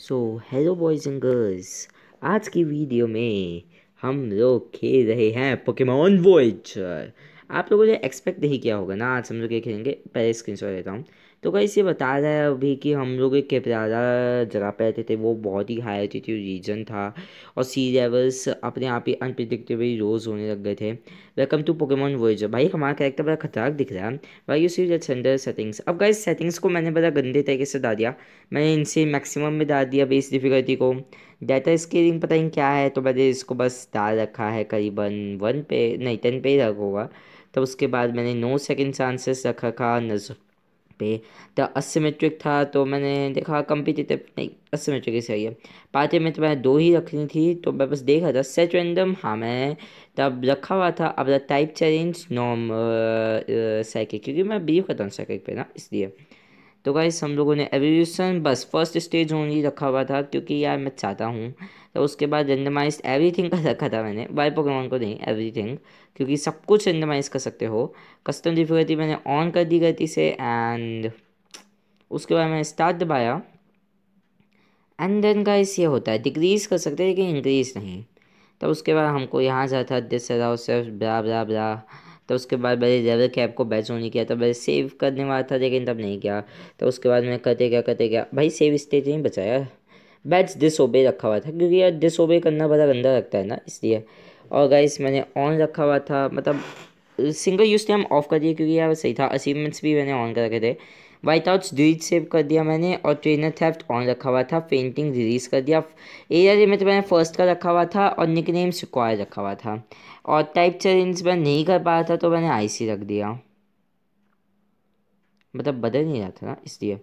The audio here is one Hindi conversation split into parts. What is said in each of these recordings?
so hello boys and girls आज की वीडियो में हम लोग खेल रहे हैं पोकेमोन वॉइचर आप लोगों ने एक्सपेक्ट नहीं किया होगा ना आज हम लोग ये खेलेंगे पहले स्क्रीन शॉट लेता हूँ तो कहीं से बता रहा है अभी कि हम लोग एक केपरारा जगह पर रहते थे वो बहुत ही हाई एल्टीट्यूड रीजन था और सी लेवल्स अपने आप ही अनप्रिडिक्टेबल रोज होने लग गए थे वेलकम टू पोकेमोन वर्जर भाई हमारा कैरेक्टर बड़ा खतरनाक दिख रहा है भाई you see that sender settings अब गाइस सेटिंग्स को मैंने बड़ा गंदे तरीके से डाल दिया मैंने इनसे मैक्सिमम में डाल दिया बेस डिफिकल्टी को डाटा स्केलिंग पता नहीं क्या है तो मैंने इसको बस डाल रखा है करीबन वन पे नहीं टेन पे ही रख होगा तो उसके बाद मैंने नो सेकेंड चांसेस रखा था नज़र पे तो असीमेट्रिक था तो मैंने देखा कम्पिटिटिव नहीं असीमेट्रिक ही सही है पार्टी में तो मैंने दो ही रखनी थी तो मैं बस देखा था सेट रैंडम हाँ मैंने तब रखा हुआ था अब टाइप चैलेंज नॉम साइकिल क्योंकि मैं बिलीव करता हूँ साइकिल पे ना इसलिए तो गाइस हम लोगों ने एवोल्यूशन बस फर्स्ट स्टेज ओनली रखा हुआ था क्योंकि यार मैं चाहता हूँ तो उसके बाद रेंडमाइज एवरीथिंग का रखा था मैंने बाई पोकेमॉन को नहीं एवरीथिंग क्योंकि सब कुछ रेंडमाइज कर सकते हो कस्टम डिफिकल्टी मैंने ऑन कर दी गलती से एंड उसके बाद मैंने स्टार्ट दबाया एंड देन गाइस ये होता है डिक्रीज कर सकते हैं लेकिन इंक्रीज नहीं तब तो उसके बाद हमको यहाँ जाता दिस अराउ ब्रा ब्रा ब्रा तो उसके बाद मैंने जबर कैप को बैच नहीं किया तो मैंने सेव करने वाला था लेकिन तब नहीं किया तो उसके बाद मैं करते गया करते गया भाई सेव स्टेज नहीं बचाया बैच ओबे रखा हुआ था क्योंकि यार डिसोबे करना बड़ा गंदा लगता है ना इसलिए और गाइस मैंने ऑन रखा हुआ था मतलब सिंगल यूज़ टाइम ऑफ कर दिया क्योंकि यार सही था अचीवमेंट्स भी मैंने ऑन कर रखे थे वाइट आउट्स डिलीट सेव कर दिया मैंने और ट्रेनर थेफ्ट ऑन रखा हुआ था पेंटिंग रिलीज कर दिया एरिया लिमिट तो मैंने फर्स्ट का रखा हुआ था और निक नेम स्क्वायर रखा हुआ था और टाइप चैलेंज मैं नहीं कर पा रहा था तो मैंने आईसी रख दिया मतलब बदल नहीं रहा था ना इसलिए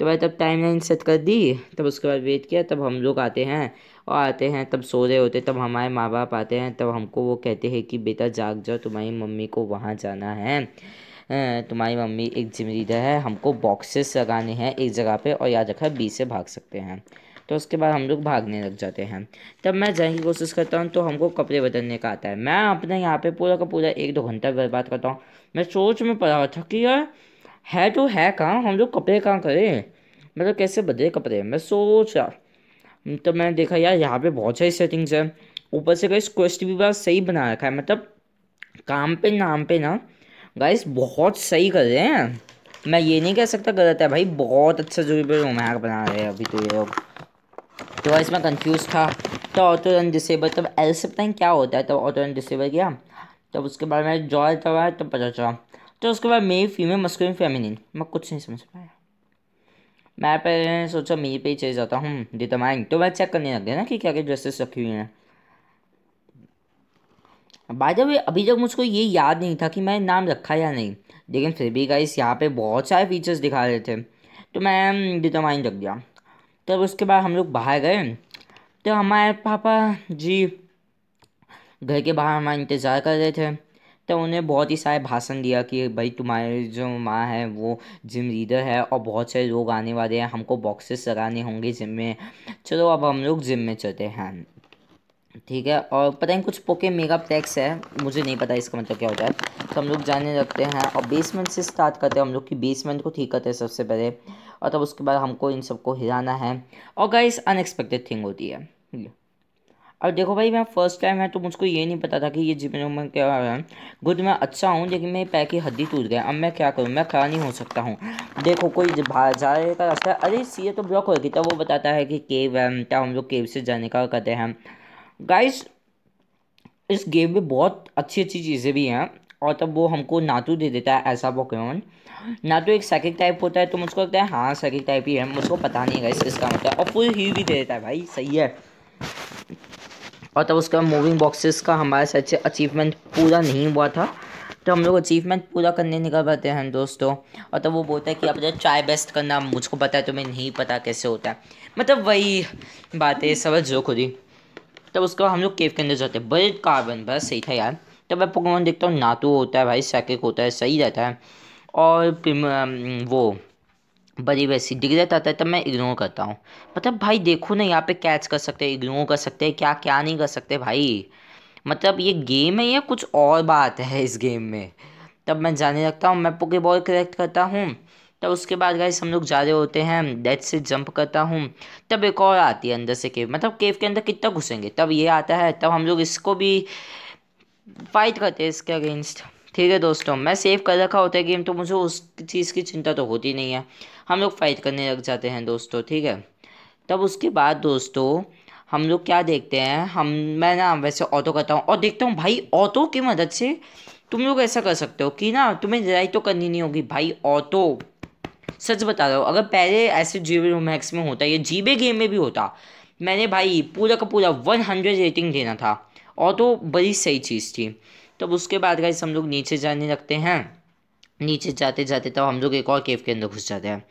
तो भाई तब टाइम लाइन सेट कर दी तब उसके बाद वेट किया तब हम लोग आते हैं और आते हैं तब सो रहे होते तब हमारे माँ बाप आते हैं तब हमको वो कहते हैं कि बेटा जाग जाओ तुम्हारी मम्मी को वहाँ जाना है तुम्हारी मम्मी एक जिम्मेदार है हमको बॉक्सेस लगाने हैं एक जगह पे और याद रखा बी से भाग सकते हैं तो उसके बाद हम लोग भागने लग जाते हैं तब मैं जाने की कोशिश करता हूँ तो हमको कपड़े बदलने का आता है मैं अपने यहाँ पे पूरा का पूरा एक दो घंटा बर्बाद करता हूँ मैं सोच में पड़ा हुआ था कि यार है तो है कहाँ हम लोग कपड़े कहाँ करें मतलब कैसे बदले कपड़े मैं सोच रहा तो मैंने देखा यार यहाँ पे बहुत सारी सेटिंग्स हैं ऊपर से कहीं क्वेस्ट भी बड़ा सही बना रखा है मतलब काम पे नाम पे ना गाइस बहुत सही कर रहे हैं मैं ये नहीं कह सकता गलत है भाई बहुत अच्छा जो भी रोमैक बना रहे हैं अभी तो ये लोग तो वाइस मैं कंफ्यूज था तो ऑटो रन डिसेबल तब एल से पता क्या होता है तब ऑटो रन डिसेबल किया तब उसके बाद मैं जॉय आया तब पता चला तो उसके बाद मेरी फीमेल मस्कुलिन फेमिनिन मैं कुछ नहीं समझ पाया मैं पहले सोचा मेरे पे ही चले जाता हूँ डिटरमाइन तो, तो मैं चेक करने लग गया ना कि क्या क्या ड्रेसेस रखी हुई हैं बाय जब अभी तक मुझको ये याद नहीं था कि मैं नाम रखा या नहीं लेकिन फिर भी गाइस यहाँ पे बहुत सारे फीचर्स दिखा रहे थे तो मैं डिटरमाइन हम्म, रख दिया तब उसके बाद हम लोग बाहर गए तो हमारे पापा जी घर के बाहर हमारा इंतज़ार कर रहे थे तो उन्हें बहुत ही सारे भाषण दिया कि भाई तुम्हारे जो माँ है वो जिम लीडर है और बहुत सारे लोग आने वाले हैं हमको बॉक्सेस लगाने होंगे जिम में चलो अब हम लोग जिम में चलते हैं ठीक है और पता नहीं कुछ पोके मेगा पैक्स है मुझे नहीं पता इसका मतलब क्या होता है तो हम लोग जाने लगते हैं और बेसमेंट से स्टार्ट करते हैं हम लोग की बेसमेंट को ठीक करते हैं सबसे पहले और तब उसके बाद हमको इन सबको हिलाना है और गाइस अनएक्सपेक्टेड थिंग होती है अब देखो भाई मैं फर्स्ट टाइम है तो मुझको ये नहीं पता था कि ये जिम में क्या है गुड मैं अच्छा हूँ लेकिन मेरे पैर की हड्डी टूट गया अब मैं क्या करूँ मैं खड़ा नहीं हो सकता हूँ देखो कोई जाने का रास्ता अरे सी तो ब्लॉक हो गई तब वो बताता है कि केव है हम लोग केव से जाने का करते हैं गाइस इस गेम में बहुत अच्छी अच्छी चीज़ें भी हैं और तब वो हमको नातू दे देता है ऐसा पोकेमोन नातू एक सेकिक टाइप होता है तो मुझको लगता है हाँ सेकेंड टाइप ही है मुझको पता नहीं है गाइस इसका मतलब और फुल ही भी दे देता है भाई सही है और तब उसका मूविंग बॉक्सेस का हमारे साइड से अचीवमेंट पूरा नहीं हुआ था तो हम लोग अचीवमेंट पूरा करने निकल पाते हैं दोस्तों और तब वो बोलता है कि आप चाय बेस्ट करना मुझको पता है तुम्हें नहीं पता कैसे होता है मतलब वही बातें समझ जो खुद ही तब उसके बाद हम लोग केव के अंदर जाते हैं बल्ड कार्बन बस सही था यार तब मैं पकवान देखता हूँ नातू होता है भाई सैकिक होता है सही रहता है और वो बड़ी वैसी डिग रहता है तब मैं इग्नोर करता हूँ मतलब भाई देखो ना यहाँ पे कैच कर सकते हैं इग्नोर कर सकते हैं क्या क्या नहीं कर सकते भाई मतलब ये गेम है या कुछ और बात है इस गेम में तब मैं जाने लगता हूँ मैं पोके बॉल कलेक्ट करता हूँ तब उसके बाद गाइस हम लोग जा रहे होते हैं डेथ से जंप करता हूँ तब एक और आती है अंदर से केव मतलब केव के अंदर कितना घुसेंगे तब ये आता है तब हम लोग इसको भी फाइट करते हैं इसके अगेंस्ट ठीक है दोस्तों मैं सेव कर रखा होता है गेम तो मुझे उस चीज़ की चिंता तो होती नहीं है हम लोग फाइट करने लग जाते हैं दोस्तों ठीक है तब उसके बाद दोस्तों हम लोग क्या देखते हैं हम मैं ना वैसे ऑटो करता हूँ और देखता हूँ भाई ऑटो की मदद से तुम लोग ऐसा कर सकते हो कि ना तुम्हें लड़ाई तो करनी नहीं होगी भाई ऑटो सच बता रहा हूँ अगर पहले ऐसे जीबे रोमैक्स में होता या जीबे गेम में भी होता मैंने भाई पूरा का पूरा वन हंड्रेड रेटिंग देना था और तो बड़ी सही चीज़ थी तब उसके बाद गाइस हम लोग नीचे जाने लगते हैं नीचे जाते जाते तब हम लोग एक और केव के अंदर घुस जाते हैं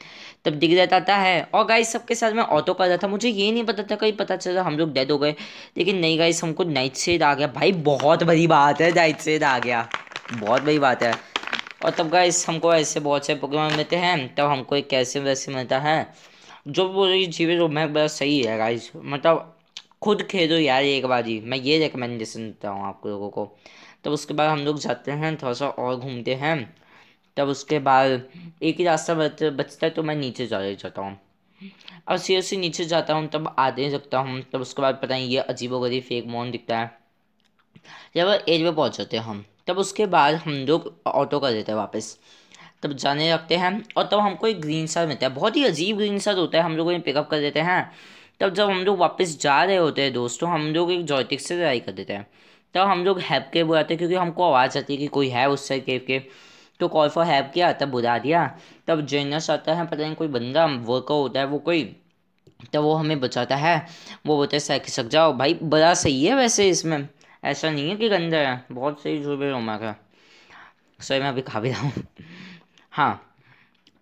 तब दिख जाता आता है और गाइस सबके साथ मैं ऑटो कर रहा था मुझे ये नहीं पता था कहीं पता चला हम लोग डेड हो गए लेकिन नहीं गाइस हमको नाइट सेड आ गया भाई बहुत बड़ी बात है नाइट सेड आ गया बहुत बड़ी बात है और तब गाइस हमको ऐसे बहुत से पोकेमोन मिलते हैं तब हमको एक कैसे वैसे मिलता है जो वो जीवे जो मैं बड़ा सही है गाइस मतलब खुद खेलो यार एक बार ही मैं ये रिकमेंडेशन देता हूँ आप लोगों को तब उसके बाद हम लोग जाते हैं थोड़ा सा और घूमते हैं तब उसके बाद एक ही रास्ता बचता है तो मैं नीचे जा जाता हूँ अब सीरियसली नीचे जाता हूँ तब आते रखता हूँ तब उसके बाद पता नहीं ये अजीबो गरीब फेक मोन दिखता है जब एज में पहुँच जाते हैं हम तब उसके बाद हम लोग ऑटो कर देते हैं वापस तब जाने लगते हैं और तब हमको एक ग्रीन स्टार मिलता है बहुत ही अजीब ग्रीन स्टार होता है हम लोग पिकअप कर देते हैं तब जब हम लोग वापस जा रहे होते हैं दोस्तों हम लोग एक जॉयटिक से लड़ाई कर देते हैं तब हम लोग हैप के बुलाते हैं क्योंकि हमको आवाज़ आती है कि कोई है उस साइड केव के तो कॉल फॉर हैप किया तब बुला दिया तब जेनस आता है पता नहीं कोई बंदा वर्कर होता है वो कोई तब वो हमें बचाता है वो बोलते हैं सक जाओ भाई बड़ा सही है वैसे इसमें ऐसा नहीं है कि गंदा है बहुत सही भी रोमा का सही मैं अभी खा भी रहा हूँ हाँ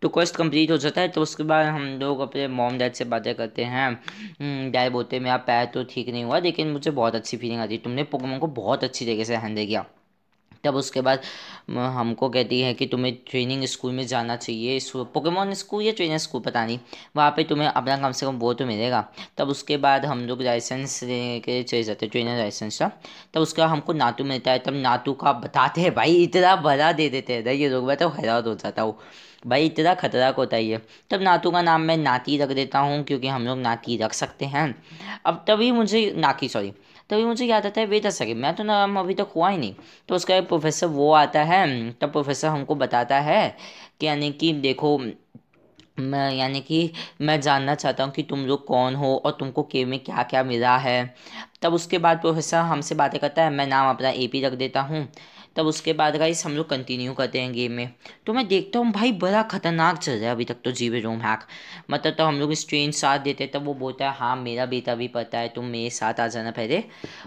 तो क्वेस्ट कंप्लीट हो जाता है तो उसके बाद हम लोग अपने मॉम डैड से बातें करते हैं डैड हम्म, बोलते हैं मेरा पैर तो ठीक नहीं हुआ लेकिन मुझे बहुत अच्छी फीलिंग आती तुमने पोकेमोन को बहुत अच्छी तरीके से हैंडल किया तब उसके बाद हमको कहती है कि तुम्हें ट्रेनिंग स्कूल में जाना चाहिए पोकेमोन स्कूल या ट्रेनिंग स्कूल पता नहीं वहाँ पे तुम्हें अपना कम से कम वो तो मिलेगा तब उसके बाद हम लोग लाइसेंस लेने के चले जाते हैं ट्रेनर लाइसेंस का तब उसके बाद हमको नातू मिलता है तब नातू का बताते हैं भाई इतना भरा दे देते हैं ये लोग बताओ तो हैरान हो जाता हूँ भाई इतना खतरनाक होता ही है तब नातू का नाम मैं नाती रख देता हूँ क्योंकि हम लोग नाती रख सकते हैं अब तभी मुझे नाकी सॉरी तभी मुझे याद आता है वेट अ सेकेंड मैं तो नाम अभी तक हुआ ही नहीं तो उसका एक प्रोफेसर वो आता है तब प्रोफेसर हमको बताता है कि यानी कि देखो मैं यानी कि मैं जानना चाहता हूँ कि तुम लोग कौन हो और तुमको के में क्या क्या मिला है तब उसके बाद प्रोफेसर हमसे बातें करता है मैं नाम अपना ए पी रख देता हूँ तब उसके बाद गाइस हम लोग कंटिन्यू करते हैं गेम में तो मैं देखता हूँ भाई बड़ा खतरनाक चल रहा है अभी तक तो जीवे रोम हैक मतलब तो हम लोग स्ट्रेन साथ देते तब वो बोलता है हाँ मेरा बेटा भी पता है तुम मेरे साथ आ जाना पहले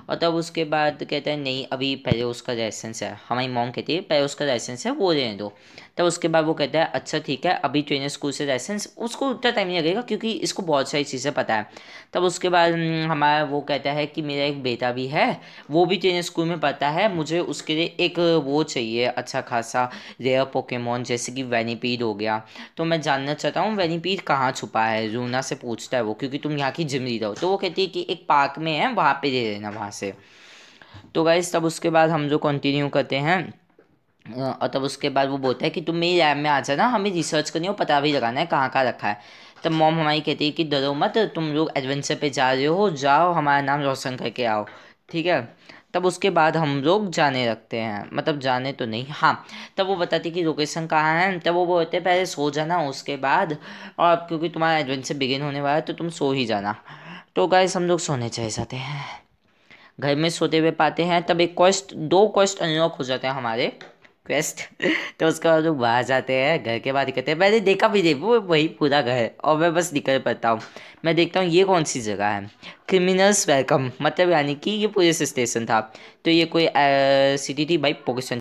और तब उसके बाद कहता है नहीं अभी पहले उसका लाइसेंस है हमारी मोम कहती है पहले उसका लाइसेंस है वो रहने दो तब उसके बाद वो कहता है अच्छा ठीक है अभी ट्रेनर स्कूल से लाइसेंस उसको उतना टाइम नहीं लगेगा क्योंकि इसको बहुत सारी चीज़ें पता है तब उसके बाद हम्म, हमारा वो कहता है कि मेरा एक बेटा भी है वो भी ट्रेनर स्कूल में पढ़ता है मुझे उसके लिए एक वो चाहिए अच्छा खासा रेयर पोकेमोन जैसे कि वेनीपीड हो गया तो मैं जानना चाहता हूँ वेनीपीड कहाँ छुपा है रूना से पूछता है वो क्योंकि तुम यहाँ की जिम लीडर हो तो वो कहती है कि एक पार्क में है वहाँ पर दे देना वहाँ से तो गाइस तब उसके बाद हम जो कंटिन्यू करते हैं और तब उसके बाद वो बोलता है कि तुम मेरी लैब में आ जाना हमें रिसर्च करनी हो पता भी लगाना है कहाँ कहाँ रखा है तब मॉम हमारी कहती है कि डरो मत तुम लोग एडवेंचर पे जा रहे हो जाओ हमारा नाम रोशन करके आओ ठीक है तब उसके बाद हम लोग जाने रखते हैं मतलब जाने तो नहीं हाँ तब वो बताती कि लोकेशन कहाँ है तब वो बोलते पहले सो जाना उसके बाद और क्योंकि तुम्हारा एडवेंचर बिगिन होने वाला है तो तुम सो ही जाना तो गाइस हम लोग सोने चले जाते हैं घर में सोते हुए पाते हैं तब एक क्वेस्ट दो क्वेस्ट अनलॉक हो जाते हैं हमारे क्वेस्ट तो उसके बाद लोग बाहर जाते हैं घर के बाहर कहते हैं मैंने देखा भी नहीं वो वही पूरा घर है और मैं बस निकल पड़ता हूँ मैं देखता हूँ ये कौन सी जगह है क्रिमिनल्स वेलकम मतलब यानी कि ये पुलिस स्टेशन था तो ये कोई सिटी थी भाई पोकेशन